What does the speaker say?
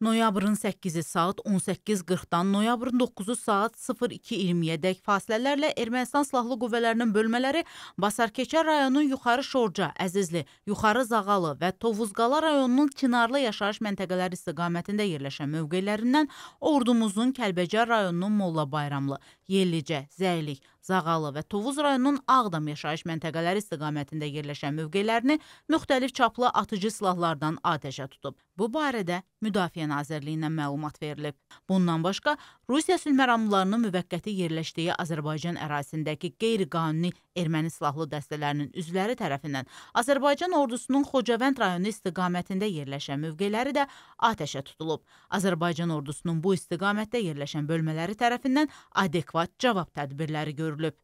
Noyabrın 8-i saat 18:40-dan noyabrın 9-u saat 02:20-yədək fasilələrlə Ermənistan silahlı qüvvələrinin bölmələri Basarkeçə rayonunun Yuxarı Şorca, Əzizli, Yuxarı Zağalı və Tovuzqala rayonunun Çinarlı yaşayış məntəqələri istiqamətində yerləşən mövqelərindən ordumuzun Kəlbəcər rayonunun Molla Bayramlı, Yellicə, Zəylik, Zağalı və Tovuz rayonunun Ağdam yaşayış məntəqələri istiqamətində yerləşən mövqelərini müxtəlif çaplı atıcı silahlardan atəşə tutub. Bu barədə Müdafiə Nazirliyindən məlumat verilib. Bundan başqa Rusiya sülhməramlılarının müvəqqəti yerləşdiyi Azərbaycan ərazisindəki qeyri-qanuni erməni silahlı dəstələrinin üzvləri tərəfindən Azərbaycan ordusunun Xocavənd rayonu istiqamətində yerləşən mövqeləri də atəşə tutulub. Azərbaycan ordusunun bu istiqamətdə yerləşən bölmələri tərəfindən adekvat müvafiq cavab tədbirləri görülüb.